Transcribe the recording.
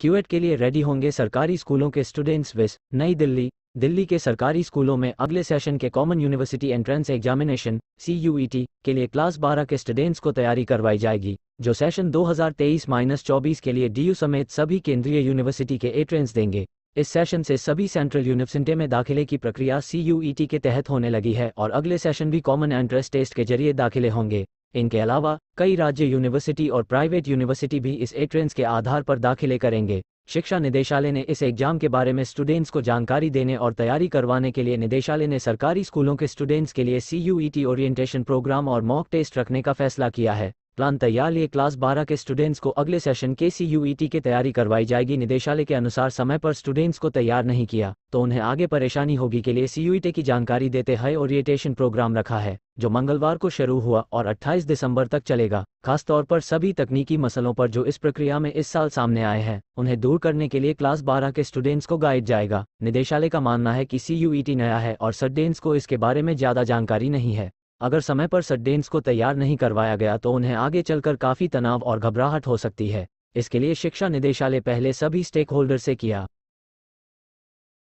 क्यूएट के लिए रेडी होंगे सरकारी स्कूलों के स्टूडेंट्स विस नई दिल्ली दिल्ली के सरकारी स्कूलों में अगले सेशन के common university entrance examination C के लिए क्लास 12 के स्टूडेंट्स को तैयारी करवाई जाएगी जो सेशन 2023 हजार के लिए डीयू समेत सभी केंद्रीय यूनिवर्सिटी के एंट्रेंस देंगे इस सेशन से सभी सेंट्रल यूनिवर्सिटी में दाखिले की प्रक्रिया सी e के तहत होने लगी है और अगले सेशन भी कॉमन एंट्रेंस टेस्ट के जरिए दाखिले होंगे इनके अलावा कई राज्य यूनिवर्सिटी और प्राइवेट यूनिवर्सिटी भी इस एंट्रेंस के आधार पर दाखिले करेंगे शिक्षा निदेशालय ने इस एग्जाम के बारे में स्टूडेंट्स को जानकारी देने और तैयारी करवाने के लिए निदेशालय ने सरकारी स्कूलों के स्टूडेंट्स के लिए सी ओरिएंटेशन प्रोग्राम और मॉक टेस्ट रखने का फैसला किया है प्लान तैयार लिए क्लास 12 के स्टूडेंट्स को अगले सेशन के सी यू की तैयारी करवाई जाएगी निदेशालय के अनुसार समय पर स्टूडेंट्स को तैयार नहीं किया तो उन्हें आगे परेशानी होगी के लिए सी e की जानकारी देते हाई ओरिएटेशन प्रोग्राम रखा है जो मंगलवार को शुरू हुआ और 28 दिसंबर तक चलेगा खासतौर पर सभी तकनीकी मसलों पर जो इस प्रक्रिया में इस साल सामने आए हैं उन्हें दूर करने के लिए क्लास 12 के स्टूडेंट्स को गाइड जाएगा निदेशालय का मानना है कि सी e नया है और स्टूडेंट्स को इसके बारे में ज्यादा जानकारी नहीं है अगर समय पर सड्डेंस को तैयार नहीं करवाया गया तो उन्हें आगे चलकर काफी तनाव और घबराहट हो सकती है इसके लिए शिक्षा निदेशालय पहले सभी स्टेक होल्डर से किया